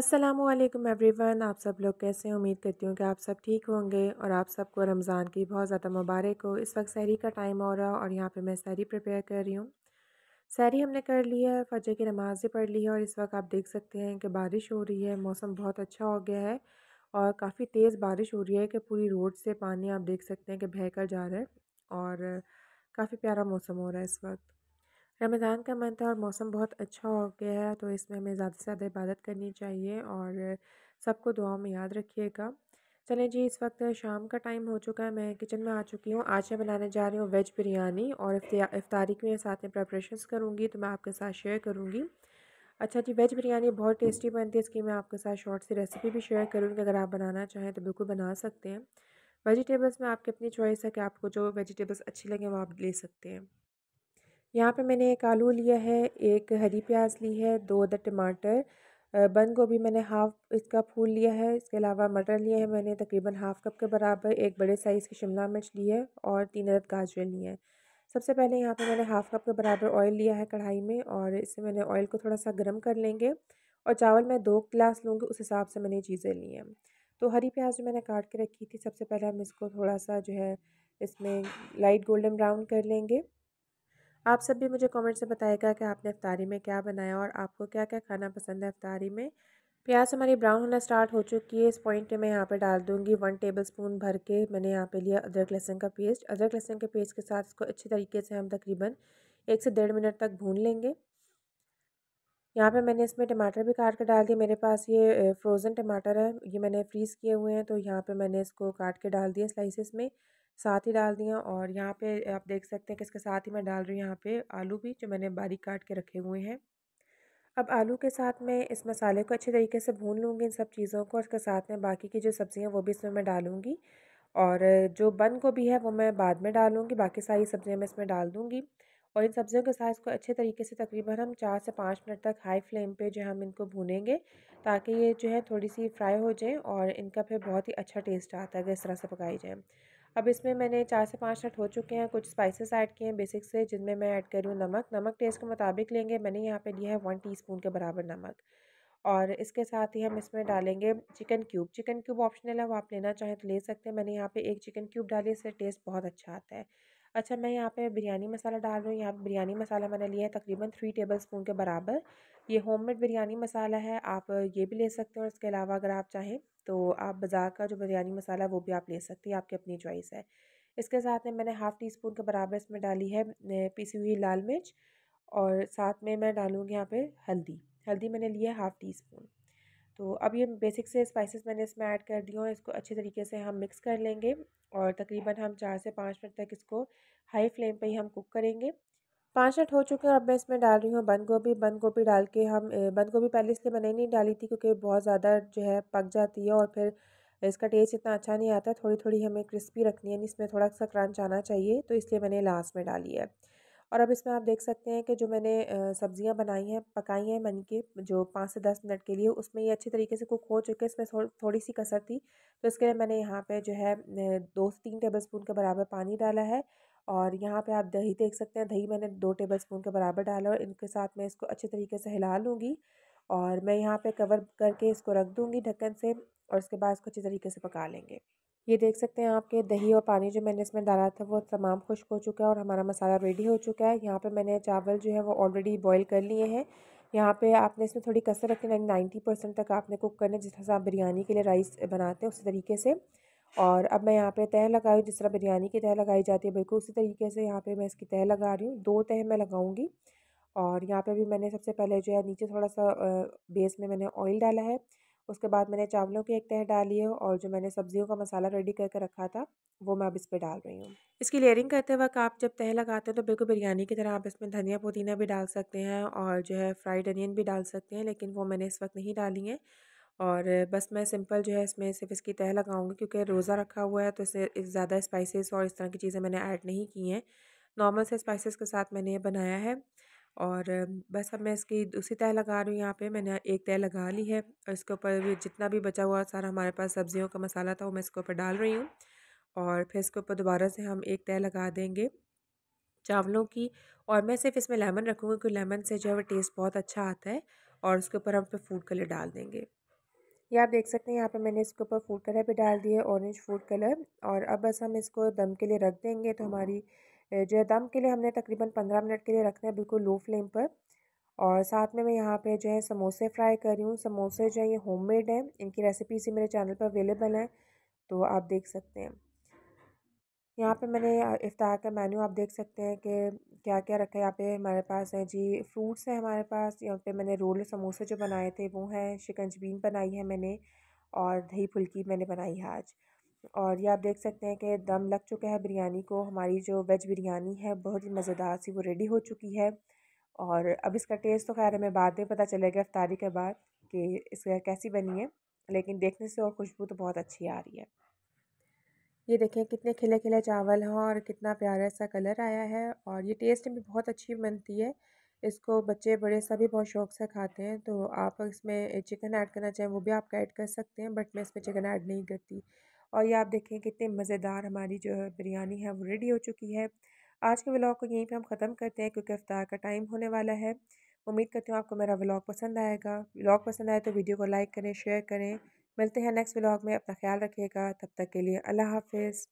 Aslam everyone आप सब लोग कैसे उम्मीद करती हूँ कि आप सब ठीक होंगे और आप सबको रमज़ान की बहुत ज़्यादा मुबारक हो इस वक्त सहरी का टाइम हो रहा है और यहाँ पे मैं सहरी प्रिपेयर कर रही हूँ सहरी हमने कर ली है फजर की नमाज़ पढ़ ली है और इस वक्त आप देख सकते हैं कि बारिश हो रही है मौसम बहुत अच्छा हो गया है और काफ़ी तेज़ बारिश हो रही है कि पूरी रोड से पानी आप देख सकते हैं कि बह कर जा रहा है और काफ़ी प्यारा मौसम हो रहा है इस वक्त रमज़ान का मंथ और मौसम बहुत अच्छा हो गया है तो इसमें हमें ज़्यादा से ज़्यादा इबादत करनी चाहिए और सबको दुआओं में याद रखिएगा चलें जी इस वक्त शाम का टाइम हो चुका है मैं किचन में आ चुकी हूँ आज मैं बनाने जा रही हूँ वेज बिरयानी और इफ्तारी के साथ में प्रेपरेशंस करूँगी तो मैं आपके साथ शेयर करूँगी अच्छा जी वेज बिरयानी बहुत टेस्टी बनती है इसकी मैं आपके साथ शॉर्ट सी रेसिपी भी शेयर करूँगी अगर आप बनाना चाहें तो बिल्कुल बना सकते हैं वेजिटेबल्स में आपकी अपनी चॉइस है कि आपको जो वेजिटेबल्स अच्छी लगे वो आप ले सकते हैं यहाँ पे मैंने एक आलू लिया है एक हरी प्याज ली है दो द टमाटर बंद गोभी मैंने हाफ़ इसका फूल लिया है इसके अलावा मटर लिए हैं मैंने तकरीबन हाफ़ कप के बराबर एक बड़े साइज़ की शिमला मिर्च ली है और तीन अदद गाजरें ली हैं सबसे पहले यहाँ पे मैंने हाफ़ कप के बराबर ऑयल लिया है कढ़ाई में और इससे मैंने ऑयल को थोड़ा सा गर्म कर लेंगे और चावल मैं दो गिलास लूँगी उस हिसाब से मैंने चीज़ें ली हैं तो हरी प्याज जो मैंने काट के रखी थी सबसे पहले हम इसको थोड़ा सा जो है इसमें लाइट गोल्डन ब्राउन कर लेंगे आप सब भी मुझे कमेंट से बताएगा कि आपने अफ्तारी में क्या बनाया और आपको क्या क्या खाना पसंद है अफ्तारी में प्याज हमारी ब्राउन होना स्टार्ट हो चुकी है इस पॉइंट पे मैं यहाँ पे डाल दूँगी वन टेबल स्पून भर के मैंने यहाँ पे लिया अदरक लहसुन का पेस्ट अदरक लहसुन के पेस्ट के साथ इसको अच्छे तरीके से हम तकरीबन एक से डेढ़ मिनट तक भून लेंगे यहाँ पे मैंने इसमें टमाटर भी काट के डाल दिए मेरे पास ये फ्रोज़न टमाटर है ये मैंने फ्रीज़ किए हुए हैं तो यहाँ पर मैंने इसको काट के डाल दिया स्लाइसिस में साथ ही डाल दिया और यहाँ पे आप देख सकते हैं कि इसके साथ ही मैं डाल रही हूँ यहाँ पे आलू भी जो मैंने बारीक काट के रखे हुए हैं अब आलू के साथ मैं इस मसाले को अच्छे तरीके से भून लूँगी इन सब चीज़ों को और इसके साथ में बाकी की जो सब्ज़ियाँ वो भी इसमें मैं डालूँगी और जो बन गोभी है वो मैं बाद में डालूँगी बाकी सारी सब्ज़ियाँ मैं इसमें डाल दूँगी और इन सब्ज़ियों के साथ इसको अच्छे तरीके से तकरीबन हम चार से पाँच मिनट तक हाई फ्लेम पे जो है हम इनको भूनेंगे ताकि ये जो है थोड़ी सी फ्राई हो जाए और इनका फिर बहुत ही अच्छा टेस्ट आता है अगर इस तरह से पकाई जाए अब इसमें मैंने चार से पाँच मिनट हो चुके हैं कुछ स्पाइसेस ऐड किए हैं बेसिक से जिनमें मैं ऐड करूँ नमक नमक टेस्ट के मुताबिक लेंगे मैंने यहाँ पे लिया है वन टीस्पून के बराबर नमक और इसके साथ ही हम इसमें डालेंगे chicken cube chicken cube optional है वो आप लेना चाहें तो ले सकते हैं मैंने यहाँ पर एक चिकन क्यूब डाली इससे टेस्ट बहुत अच्छा आता है अच्छा मैं यहाँ पे बिरयानी मसाला डाल रही हूँ यहाँ पे बिरयानी मसाला मैंने लिया है तकरीबन थ्री टेबल स्पून के बराबर ये होममेड बिरयानी मसाला है आप ये भी ले सकते हो और इसके अलावा अगर आप चाहें तो आप बाज़ार का जो बिरयानी मसाला वो भी आप ले सकते हैं आपकी अपनी चॉइस है इसके साथ में मैंने हाफ़ टी स्पून के बराबर इसमें डाली है पीसी हुई लाल मिर्च और साथ में मैं डालूँगी यहाँ पर हल्दी हल्दी मैंने लिया है हाफ़ टी स्पून तो अब ये बेसिक से स्पाइसेस मैंने इसमें ऐड कर दी हूँ इसको अच्छे तरीके से हम मिक्स कर लेंगे और तकरीबन हम चार से पाँच मिनट तक इसको हाई फ्लेम पर ही हम कुक करेंगे पाँच मिनट हो चुके हैं अब मैं इसमें डाल रही हूँ बंद गोभी बंद गोभी डाल के हम बंद गोभी पहले इसलिए मैंने नहीं डाली थी क्योंकि बहुत ज़्यादा जो है पक जाती है और फिर इसका टेस्ट इतना अच्छा नहीं आता थोड़ी थोड़ी हमें क्रिस्पी रखनी है इसमें थोड़ा सा क्रंच आना चाहिए तो इसलिए मैंने लास्ट में डाली है और अब इसमें आप देख सकते हैं कि जो मैंने सब्ज़ियाँ बनाई हैं पकाई हैं मन के जो पाँच से दस मिनट के लिए उसमें ये अच्छी तरीके से कुक हो चुके हैं इसमें थोड़ी सी कसर थी तो इसके लिए मैंने यहाँ पे जो है दो से तीन टेबल स्पून के बराबर पानी डाला है और यहाँ पे आप दही देख सकते हैं दही मैंने दो टेबल स्पून के बराबर डाला और इनके साथ मैं इसको अच्छे तरीके से हिला लूँगी और मैं यहाँ पे कवर करके इसको रख दूँगी ढक्कन से और इसके बाद इसको अच्छे तरीके से पका लेंगे ये देख सकते हैं आपके दही और पानी जो मैंने इसमें डाला था वो तमाम खुश्क हो चुका है और हमारा मसाला रेडी हो चुका है यहाँ पे मैंने चावल जो है वो ऑलरेडी बॉईल कर लिए हैं यहाँ पे आपने इसमें थोड़ी कसर रखनी यानी नाइन्टी परसेंट तक आपने कुक करना है जिस तरह से आप बिरयानी के लिए राइस बनाते हैं उसी तरीके से और अब मैं यहाँ पर तह लगाई जिस तरह बिरयानी की तह लगाई जाती है बिल्कुल उसी तरीके से यहाँ पर मैं इसकी तह लगा रही हूँ दो तह मैं लगाऊँगी और यहाँ पर भी मैंने सबसे पहले जो है नीचे थोड़ा सा बेस में मैंने ऑयल डाला है उसके बाद मैंने चावलों की एक तह डाली है और जो मैंने सब्जियों का मसाला रेडी करके रखा था वो मैं अब इस पर डाल रही हूँ इसकी लेयरिंग करते वक्त आप जब तह लगाते हैं तो बिल्कुल बिरयानी की तरह आप इसमें धनिया पुदीना भी डाल सकते हैं और जो है फ्राइड अनियन भी डाल सकते हैं लेकिन वो मैंने इस वक्त नहीं डाली है और बस मैं सिंपल जो है इसमें सिर्फ इसकी तह लगाऊंगी क्योंकि रोज़ा रखा हुआ है तो इसे ज़्यादा स्पाइसेस और इस तरह की चीज़ें मैंने ऐड नहीं की हैं नॉर्मल से स्पाइसेस के साथ मैंने ये बनाया है और बस अब मैं इसकी दूसरी तह लगा रही हूँ यहाँ पे मैंने एक तह लगा ली है और इसके ऊपर भी जितना भी बचा हुआ सारा हमारे पास सब्जियों का मसाला था वो मैं इसके ऊपर डाल रही हूँ और फिर इसके ऊपर दोबारा से हम एक तय लगा देंगे चावलों की और मैं सिर्फ इसमें लेमन रखूँगी क्योंकि लेमन से जो है वो टेस्ट बहुत अच्छा आता है और उसके ऊपर हम फिर फूड कलर डाल देंगे ये आप देख सकते हैं यहाँ पे मैंने इसके ऊपर फूड कलर भी डाल दिया ऑरेंज फूड कलर और अब बस हम इसको दम के लिए रख देंगे तो हमारी जो है दम के लिए हमने तकरीबन पंद्रह मिनट के लिए रखना है बिल्कुल लो फ्लेम पर और साथ में मैं यहाँ पे जो है समोसे फ्राई कर रही हूँ समोसे जो है ये होममेड हैं इनकी रेसिपी ही मेरे चैनल पर अवेलेबल हैं तो आप देख सकते हैं यहाँ पे मैंने इफ्तार का मेन्यू आप देख सकते हैं कि क्या क्या रखा है यहाँ पे हमारे पास है जी फ्रूट्स हैं हमारे पास यहाँ पे मैंने रोल समोसे जो बनाए थे वो हैं शिकंजबीन बनाई है मैंने और दही फुल्की मैंने बनाई है आज और ये आप देख सकते हैं कि दम लग चुका है बिरयानी को हमारी जो वेज बिरयानी है बहुत ही मज़ेदार सी वो रेडी हो चुकी है और अब इसका टेस्ट तो खैर हमें बाद में पता चलेगा अफ्तारी के बाद कि इसका कैसी बनी है लेकिन देखने से और खुशबू तो बहुत अच्छी आ रही है ये देखें कितने खिले खिले चावल हैं और कितना प्यारा सा कलर आया है और ये टेस्ट भी बहुत अच्छी बनती है इसको बच्चे बड़े सभी बहुत शौक से खाते हैं तो आप इसमें चिकन ऐड करना चाहें वो भी आप ऐड कर सकते हैं बट मैं इसमें चिकन ऐड नहीं करती और ये आप देखें कितने मज़ेदार हमारी जो है बिरयानी है वो रेडी हो चुकी है आज के व्लॉग को यहीं पे हम ख़त्म करते हैं क्योंकि अफ्तार का टाइम होने वाला है उम्मीद करती हूँ आपको मेरा व्लॉग पसंद आएगा व्लॉग पसंद आए तो वीडियो को लाइक करें शेयर करें मिलते हैं नेक्स्ट व्लॉग में अपना ख्याल रखिएगा तब तक के लिए अल्लाह हाफिज़